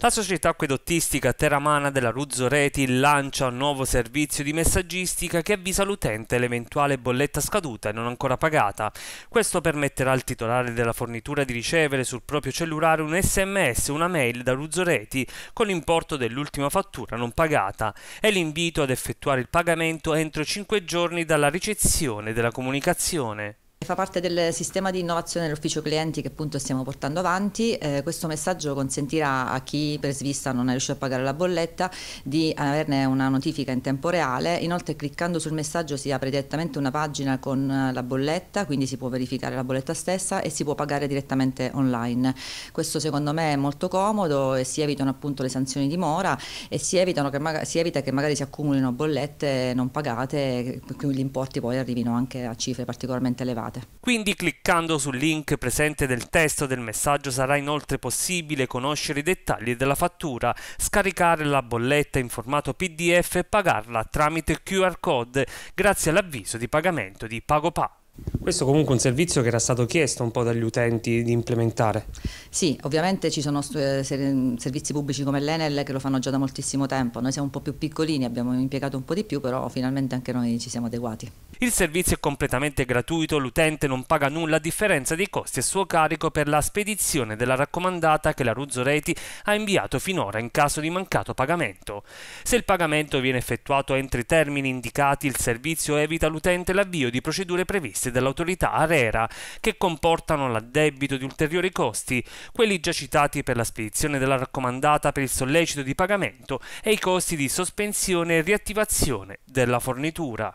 La società acquedottistica Terramana della Ruzzo Reti lancia un nuovo servizio di messaggistica che avvisa l'utente l'eventuale bolletta scaduta e non ancora pagata. Questo permetterà al titolare della fornitura di ricevere sul proprio cellulare un sms, una mail da Ruzzo Reti con l'importo dell'ultima fattura non pagata e l'invito ad effettuare il pagamento entro 5 giorni dalla ricezione della comunicazione. Fa parte del sistema di innovazione dell'ufficio clienti che appunto stiamo portando avanti, eh, questo messaggio consentirà a chi per svista non è riuscito a pagare la bolletta di averne una notifica in tempo reale, inoltre cliccando sul messaggio si apre direttamente una pagina con eh, la bolletta, quindi si può verificare la bolletta stessa e si può pagare direttamente online. Questo secondo me è molto comodo e si evitano appunto le sanzioni di mora e si, che si evita che magari si accumulino bollette non pagate, per cui gli importi poi arrivino anche a cifre particolarmente elevate utilizzate. Quindi cliccando sul link presente nel testo del messaggio sarà inoltre possibile conoscere i dettagli della fattura, scaricare la bolletta in formato PDF e pagarla tramite QR code grazie all'avviso di pagamento di PagoPa. Questo comunque è un servizio che era stato chiesto un po' dagli utenti di implementare. Sì, ovviamente ci sono eh, mm, servizi pubblici come l'Enel che lo fanno già da moltissimo tempo, noi siamo un po' più piccolini, abbiamo impiegato un po' di più, però finalmente anche noi ci siamo adeguati. Il servizio è completamente gratuito, l'utente non paga nulla a differenza dei costi a suo carico per la spedizione della raccomandata che la Ruzzo Reti ha inviato finora in caso di mancato pagamento. Se il pagamento viene effettuato entro i termini indicati, il servizio evita all'utente l'avvio di procedure previste dall'autorità ARERA che comportano l'addebito di ulteriori costi, quelli già citati per la spedizione della raccomandata per il sollecito di pagamento e i costi di sospensione e riattivazione della fornitura.